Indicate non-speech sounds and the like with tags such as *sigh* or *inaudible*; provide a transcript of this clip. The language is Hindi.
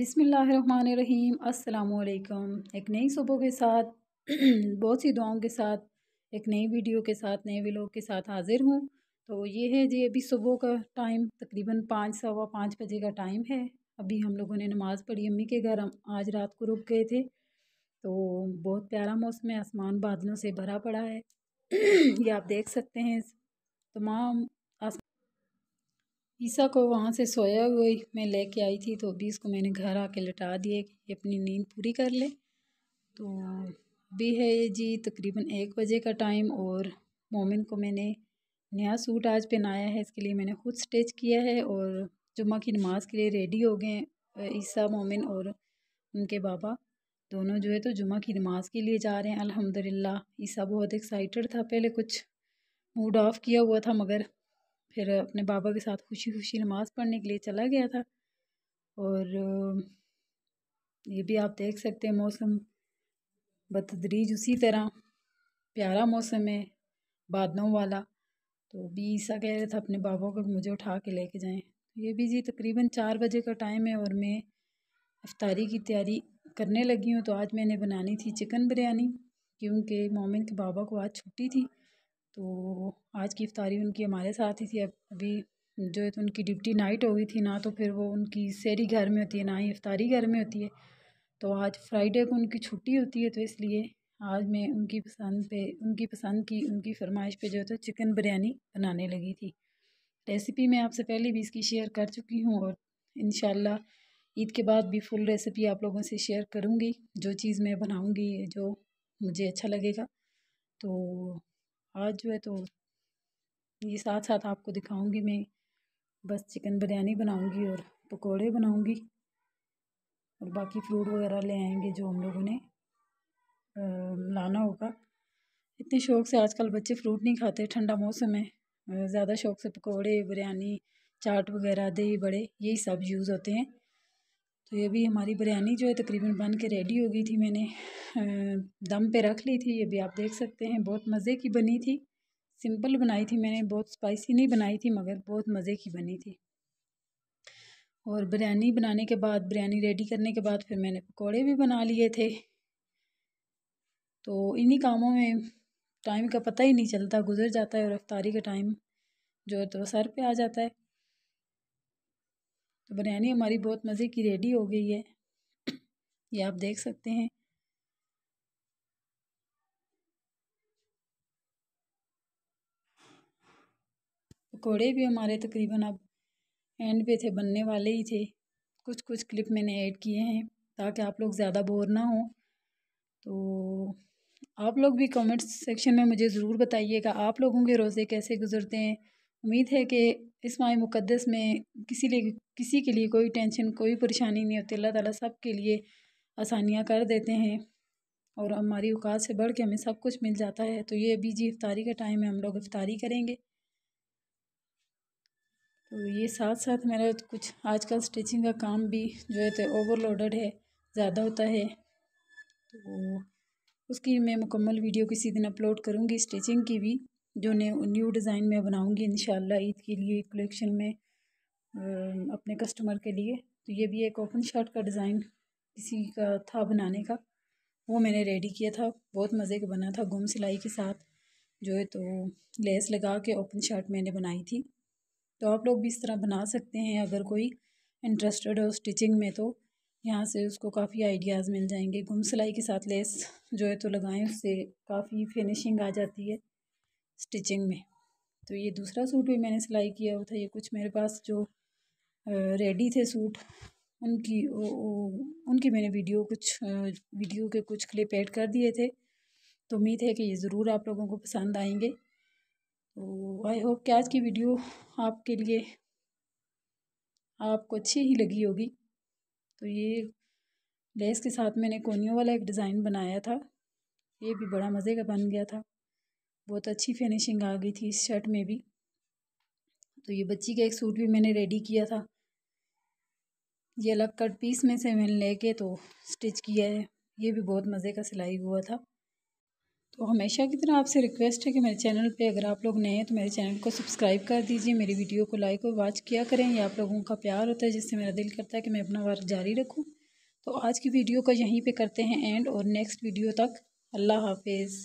बिसमीम् अल्लाम एक नई सुबह के साथ *clears throat* बहुत सी दुआओं के साथ एक नई वीडियो के साथ नए व्लॉग के साथ हाज़िर हूँ तो ये है जी अभी सुबह का टाइम तकरीबन पाँच सवा पाँच बजे का टाइम है अभी हम लोगों ने नमाज़ पढ़ी अम्मी के घर हम आज रात को रुक गए थे तो बहुत प्यारा मौसम है आसमान बादलों से भरा पड़ा है *clears throat* ये आप देख सकते हैं तमाम ईसा को वहाँ से सोया हुए मैं लेके आई थी तो अभी इसको मैंने घर आके लटा दिए कि अपनी नींद पूरी कर ले तो अभी है जी तकरीबन एक बजे का टाइम और मोमिन को मैंने नया सूट आज पहनाया है इसके लिए मैंने ख़ुद स्टिच किया है और जुम्मा की नमाज़ के लिए रेडी हो गए ईसा मोमिन और उनके बाबा दोनों जो है तो जुम्मा की नमाज के लिए जा रहे हैं अलहमदिल्ला ईसा बहुत एक्साइटेड था पहले कुछ मूड ऑफ़ किया हुआ था मगर फिर अपने बाबा के साथ खुशी खुशी नमाज़ पढ़ने के लिए चला गया था और ये भी आप देख सकते हैं मौसम बतदरीज उसी तरह प्यारा मौसम है बादलों वाला तो भी ईसा कह रहा था अपने बाबा को मुझे उठा के लेके जाएं तो ये भी जी तकरीबन चार बजे का टाइम है और मैं अफ्तारी की तैयारी करने लगी हूँ तो आज मैंने बनानी थी चिकन बिरयानी क्योंकि मोमिन के बाबा को आज छुट्टी थी तो आज की इफ्तारी उनकी हमारे साथ ही थी अभी जो है तो उनकी ड्यूटी नाइट हो गई थी ना तो फिर वो उनकी सैरी घर में होती है ना ही इफ्तारी घर में होती है तो आज फ्राइडे को उनकी छुट्टी होती है तो इसलिए आज मैं उनकी पसंद पे उनकी पसंद की उनकी फरमाइश पे जो है तो चिकन बिरयानी बनाने लगी थी रेसिपी मैं आपसे पहले भी इसकी शेयर कर चुकी हूँ और इन ईद के बाद भी फुल रेसिपी आप लोगों से शेयर करूँगी जो चीज़ मैं बनाऊँगी जो मुझे अच्छा लगेगा तो आज जो है तो ये साथ साथ आपको दिखाऊंगी मैं बस चिकन बिरयानी बनाऊंगी और पकोड़े बनाऊंगी और बाकी फ्रूट वगैरह ले आएंगे जो हम लोगों ने लाना होगा इतने शौक़ से आजकल बच्चे फ्रूट नहीं खाते ठंडा मौसम है ज़्यादा शौक़ से पकोड़े बिरयानी चाट वगैरह दही बड़े यही सब यूज़ होते हैं तो ये भी हमारी बिरयानी जो है तकरीबन बन के रेडी हो गई थी मैंने दम पे रख ली थी ये भी आप देख सकते हैं बहुत मज़े की बनी थी सिंपल बनाई थी मैंने बहुत स्पाइसी नहीं बनाई थी मगर बहुत मज़े की बनी थी और बिरयानी बनाने के बाद बिरयानी रेडी करने के बाद फिर मैंने पकौड़े भी बना लिए थे तो इन्हीं कामों में टाइम का पता ही नहीं चलता गुजर जाता है और रफ्तारी का टाइम जो है तो सर पे आ जाता है तो बिरयानी हमारी बहुत मज़े की रेडी हो गई है ये आप देख सकते हैं पकौड़े भी हमारे तकरीबन अब एंड पे थे बनने वाले ही थे कुछ कुछ क्लिप मैंने ऐड किए हैं ताकि आप लोग ज़्यादा बोर ना हो तो आप लोग भी कमेंट सेक्शन में मुझे ज़रूर बताइएगा आप लोगों के रोज़े कैसे गुजरते हैं उम्मीद है कि इस माह मुक़दस में किसी लिए किसी के लिए कोई टेंशन कोई परेशानी नहीं होती अल्लाह ताला सब के लिए आसानियाँ कर देते हैं और हमारी औकात से बढ़ के हमें सब कुछ मिल जाता है तो ये अभी जी इफ्तारी का टाइम है हम लोग इफ्तारी करेंगे तो ये साथ साथ मेरा कुछ आजकल स्टिचिंग का काम भी जो है तो ओवरलोडेड है ज़्यादा होता है तो उसकी मैं मुकम्मल वीडियो किसी दिन अपलोड करूँगी स्टिचिंग की भी जो न्यू न्यू डिज़ाइन मैं बनाऊँगी इन ईद के लिए कलेक्शन में अपने कस्टमर के लिए तो ये भी एक ओपन शर्ट का डिज़ाइन किसी का था बनाने का वो मैंने रेडी किया था बहुत मज़े का बना था गुम सिलाई के साथ जो है तो लेस लगा के ओपन शर्ट मैंने बनाई थी तो आप लोग भी इस तरह बना सकते हैं अगर कोई इंटरेस्टेड हो स्टिचिंग में तो यहाँ से उसको काफ़ी आइडियाज़ मिल जाएंगे गुम सिलाई के साथ लेस जो है तो लगाएं उससे काफ़ी फिनिशिंग आ जाती है स्टिचिंग में तो ये दूसरा सूट भी मैंने सिलाई किया हुआ था ये कुछ मेरे पास जो रेडी थे सूट उनकी ओ, ओ, उनकी मैंने वीडियो कुछ वीडियो के कुछ क्लिप ऐड कर दिए थे तो उम्मीद है कि ये ज़रूर आप लोगों को पसंद आएंगे तो आई होप कि आज की वीडियो आपके लिए आपको अच्छी ही लगी होगी तो ये लेस के साथ मैंने कोनियों वाला एक डिज़ाइन बनाया था ये भी बड़ा मज़े का बन गया था बहुत अच्छी फिनिशिंग आ गई थी इस शर्ट में भी तो ये बच्ची का एक सूट भी मैंने रेडी किया था ये अलग कट पीस में से मैंने लेके तो स्टिच किया है ये भी बहुत मज़े का सिलाई हुआ था तो हमेशा की तरह आपसे रिक्वेस्ट है कि मेरे चैनल पे अगर आप लोग नए हैं तो मेरे चैनल को सब्सक्राइब कर दीजिए मेरी वीडियो को लाइक और वॉच किया करें ये आप लोगों का प्यार होता है जिससे मेरा दिल करता है कि मैं अपना वर्क जारी रखूँ तो आज की वीडियो का यहीं पर करते हैं एंड और नेक्स्ट वीडियो तक अल्लाह हाफिज़